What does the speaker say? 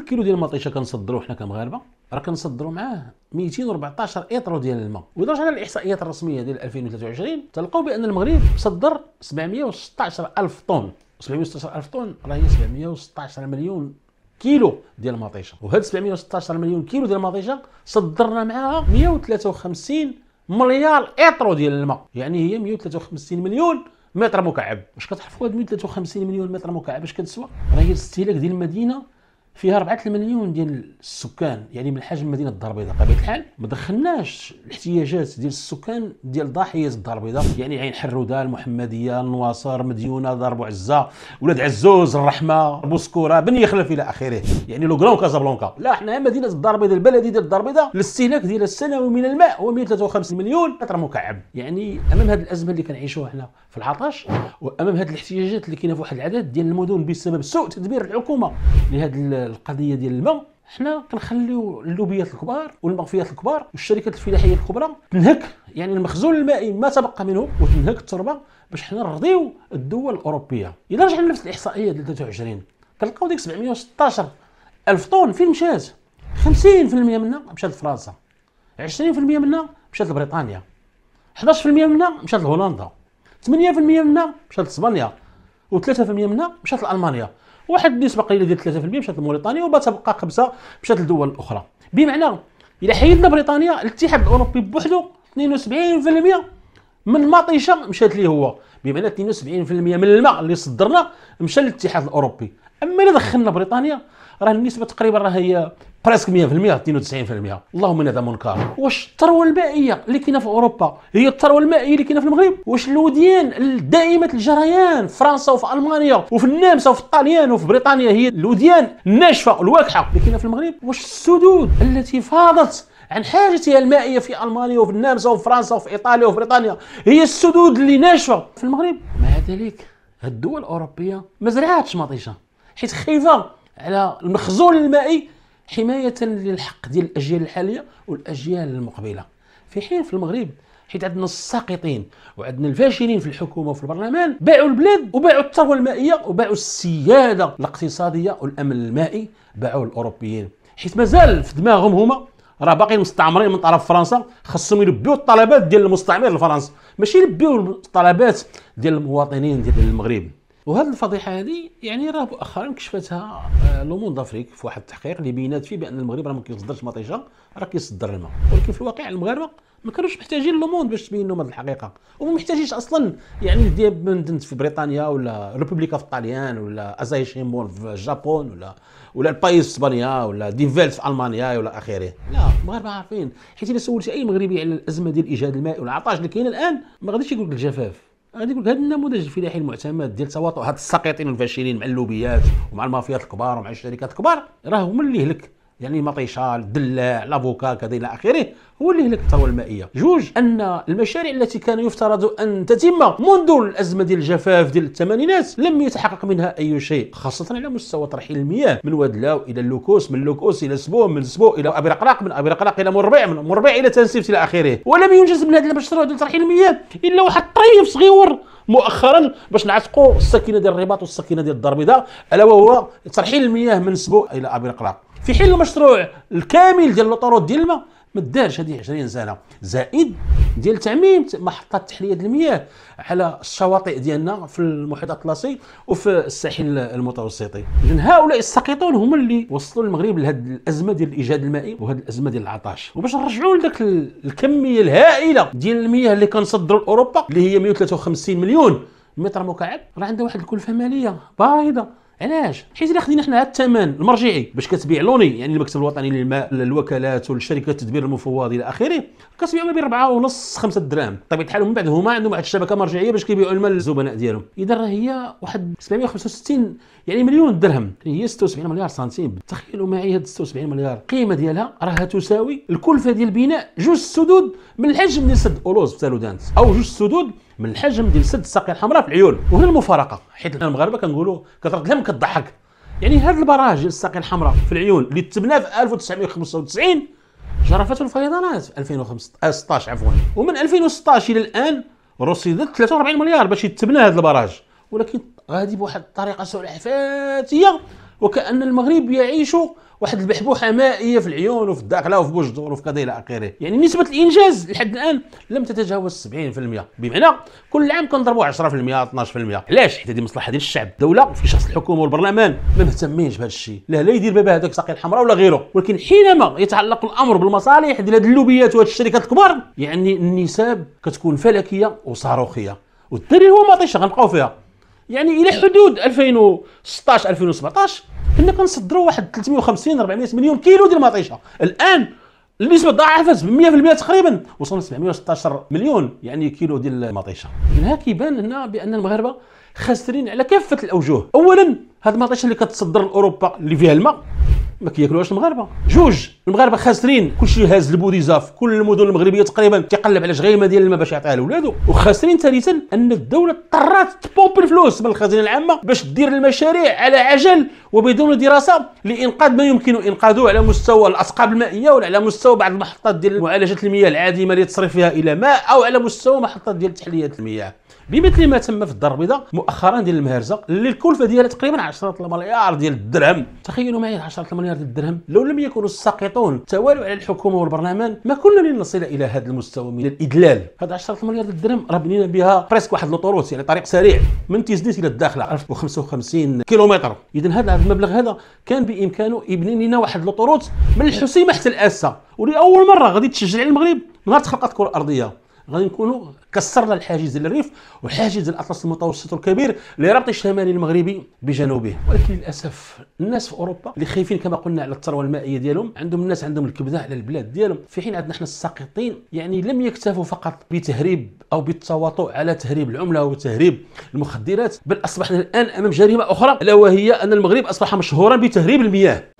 كل كيلو ديال المطيشه كنصدروا حنا كمغاربه راه كنصدروا معاه 214 اطر ديال الماء ودرجة على الاحصائيات الرسميه ديال 2023 تلقاو بان المغرب صدر 716 الف طن 716 الف طن راه هي 716 مليون كيلو ديال المطيشه وهاد 716 مليون كيلو ديال المطيشه صدرنا معاها 153 مليار اطر ديال الماء يعني هي 153 مليون متر مكعب واش كتحفوا هاد 153 مليون متر مكعب اش كتسوى راه هي الاستهلاك ديال المدينه فيها 4 المليون ديال السكان يعني من حجم مدينه الدار البيضاء بطبيعه الحال ما دخلناش الاحتياجات ديال السكان ديال ضاحيه الدار البيضاء يعني عين حروده المحمديه النواصر مديونه دار عزه ولاد عزوز الرحمه بوسكوره بني خلف الى اخره يعني لو لوغرون كازابلانكا لا حنا مدينه الدار البيضاء البلدي ديال الدار البيضاء الاستهلاك ديال السنوي من الماء هو 153 مليون متر مكعب يعني امام هذه الازمه اللي كنعيشوها حنا في العطش وامام هذه الاحتياجات اللي كاينه في واحد العدد ديال المدن بسبب سوء تدبير الحكومه لهذا القضيه ديال الماء حنا كنخليو اللوبيات الكبار والمغفيات الكبار والشركات الفلاحيه الكبرى تنهك يعني المخزون المائي ما تبقى منه وتنهك التربه باش حنا نرضيو الدول الاوروبيه الا رجعنا لنفس الاحصائيه ديال 23 كنلقاو ديك 716 الف طن فين مشات 50% منها مشات لفرنسا 20% منها مشات لبريطانيا 11% منها مشات لهولندا 8% منها مشات لاسبانيا و3% منها مشات لالمانيا واحد النسبه قليله ديال 3% مشات لموريتانيا تبقى خمسه مشات لدول اخرى بمعنى الى حيدنا بريطانيا الاتحاد الاوروبي بوحدو 72% من المطيشه مشات ليه هو بمعنى 72% من الماء اللي صدرنا مشى للاتحاد الاوروبي اما الا دخلنا بريطانيا راه النسبه تقريبا راه هي بريسك 100% 92% اللهم ان هذا منكر واش الثروه المائيه اللي كاينه في اوروبا هي الثروه المائيه اللي كاينه في المغرب واش الوديان دائمه الجريان في فرنسا وفي المانيا وفي النمسا وفي الطليان وفي بريطانيا هي الوديان الناشفه والواكحه اللي كاينه في المغرب واش السدود التي فاضت عن حاجتها المائيه في المانيا وفي النمسا وفي فرنسا وفي ايطاليا وفي بريطانيا هي السدود اللي ناشفه في المغرب مع ذلك الدول الاوروبيه ما زرعتش مطيشه حيت خايفه على المخزون المائي حمايه للحق ديال الاجيال الحاليه والاجيال المقبله في حين في المغرب حيت عندنا الساقطين وعندنا الفاشلين في الحكومه وفي البرلمان باعوا البلاد وباعوا الثروه المائيه وباعوا السياده الاقتصاديه والامن المائي باعوا الاوروبيين حيت مازال في دماغهم هما راه باقيين مستعمرين من طرف فرنسا خصهم يلبيو الطلبات ديال المستعمر الفرنسي ماشي يلبيو الطلبات ديال المواطنين ديال المغرب وهذه الفضيحه هذه يعني راه مؤخرا كشفتها آه، لومون دافريك في واحد التحقيق اللي بينات فيه بان المغرب راه ما كيصدرش مطيشه راه كيصدر الماء ولكن في الواقع المغاربه ما كانوش محتاجين لوموند باش تبين لهم هذه الحقيقه وما محتاجينش اصلا يعني ديبندنت في بريطانيا ولا ريبوبليكا في الطليان ولا ازاي شيمون في الجابون ولا ولا البايس في اسبانيا ولا ديفيل في المانيا ولا اخره لا المغاربه عارفين حيت الا سولتي اي مغربي على الازمه ديال ايجاد الماء والعطاش اللي كاين الان ما غاديش يقول لك الجفاف غادي يقول هذا النموذج الفلاحي المعتمد ديال تواطؤ هاد الساقطين الفاشلين مع اللوبيات ومع المافيات الكبار ومع الشركات الكبار راه هما اللي هلك يعني مطيشال دلاع لافوكا كذا الى اخره هو اللي هلك الثروه المائيه جوج ان المشاريع التي كان يفترض ان تتم منذ الازمه ديال الجفاف ديال الثمانينات لم يتحقق منها اي شيء خاصه على مستوى ترحيل المياه من واد لاو الى اللوكوس من اللوكوس الى سبو من سبو الى ابي رقراق من ابي رقراق الى مربع من مربع الى تنسيف الى اخره ولم ينجز من هذا المشروع ديال ترحيل المياه الا واحد الطريف صغير مؤخرا باش نعتقوا السكينه ديال الرباط والسكينه ديال الدار البيضاء الا وهو ترحيل المياه من سبو الى ابي القلاق في حين المشروع الكامل ديال لوطارود ديال الماء ما دارش هذه 20 سنه زائد ديال تعميم محطات تحليه المياه على الشواطئ ديالنا في المحيط الاطلسي وفي الساحل المتوسطي اذا هؤلاء الساقطون هما اللي وصلوا المغرب لهذه الازمه ديال الايجاد المائي وهذه الازمه ديال العطش وباش نرجعوا لذاك الكميه الهائله ديال المياه اللي كنصدروا لاوروبا اللي هي 153 مليون متر مكعب راه عندها واحد الكلفه ماليه باهظه علاش حيت الا خدينا حنا الثمن المرجعي باش كتبيع لوني يعني المكتب الوطني للماء للوكالات والشركات تدبير المفوض الى اخره كتبيع ما بين 4 ونص 5 دراهم بطبيعه طيب، الحال من بعد هما عندهم واحد الشبكه مرجعيه باش كيبيعوا الماء للزبناء ديالهم اذا راه هي واحد 765 يعني مليون درهم هي 76 مليار سنتيم تخيلوا معي هاد 76 مليار القيمه ديالها راها تساوي الكلفه ديال بناء جوج سدود من الحجم ديال سد اولوز في تالودانت او جوج سدود من الحجم ديال سد الساقيه الحمراء في العيون وهنا المفارقه حيت المغاربه كنقولوا كترد لهم كتضحك يعني هذه البراج ديال الساقيه الحمراء في العيون اللي تبنى في 1995 جرفته الفيضانات في 2016 عفوا ومن 2016 الى الان رصدت 43 مليار باش يتبنى هذا البراج ولكن غادي بواحد الطريقه سلحفاتيه وكأن المغرب يعيش واحد البحبوحه مائيه في العيون وفي الداخله وفي بوجدور وفي كذا الى اخره يعني نسبه الانجاز لحد الان لم تتجاوز 70% بمعنى كل عام كنضربوا 10% 12% علاش حيت هذه مصلحه ديال الشعب الدوله في شخص الحكومه والبرلمان ما مهتمينش بهذا الشيء لا لا يدير بابا هذاك الساقي الحمراء ولا غيره ولكن حينما يتعلق الامر بالمصالح ديال هذه اللوبيات وهذه الشركات الكبار يعني النساب كتكون فلكيه وصاروخيه والدري هو مطيشه غنبقاو فيها يعني الى حدود 2016 2017 كنا كنصدروا واحد 350 400 مليون كيلو ديال المطيشه الان النسبه ضاعفت ب 100% تقريبا وصلنا 716 مليون يعني كيلو ديال المطيشه من هنا كيبان لنا بان المغاربه خاسرين على كافه الاوجه اولا هاد المطيشه اللي كتصدر لاوروبا اللي فيها الماء ما كياكلوهاش المغاربه جوج المغاربه خاسرين كلشي هاز البوديزاف في كل المدن المغربيه تقريبا تيقلب على جغيمه ديال الماء باش يعطيها لولادو وخاسرين ثالثا ان الدوله اضطرات تبومب الفلوس من الخزينه العامه باش دير المشاريع على عجل وبدون دراسه لانقاذ ما يمكن انقاذه على مستوى الاسقاب المائيه ولا على مستوى بعض المحطات ديال معالجه المياه العادمه اللي تصرف فيها الى ماء او على مستوى محطات ديال تحليه المياه بمثل ما تم في الدار البيضاء مؤخرا ديال المهرزه اللي الكلفه ديالها تقريبا 10 مليار ديال الدرهم تخيلوا معي 10 مليار ديال الدرهم لو لم يكونوا الساقطون توالوا على الحكومه والبرلمان ما كنا لنصل الى هذا المستوى من الادلال هاد 10 مليار ديال الدرهم راه بنينا بها بريسك واحد لوطوروت يعني طريق سريع من تيزنيت الى الداخله 1055 كيلومتر اذا هذا المبلغ هذا كان بامكانه يبني لنا واحد لوطوروت من الحسيمه حتى الاسه ولاول مره غادي تشجع المغرب نهار تخلقت الكره الارضيه غادي نكونوا كسرنا الحاجز الريف وحاجز الاطلس المتوسط الكبير لربط الشمال المغربي بجنوبه ولكن للاسف الناس في اوروبا اللي خايفين كما قلنا على الثروه المائيه ديالهم عندهم الناس عندهم الكبده على البلاد ديالهم في حين عندنا حنا الساقطين يعني لم يكتفوا فقط بتهريب او بالتواطؤ على تهريب العمله وتهريب المخدرات بل اصبحنا الان امام جريمه اخرى الا وهي ان المغرب اصبح مشهورا بتهريب المياه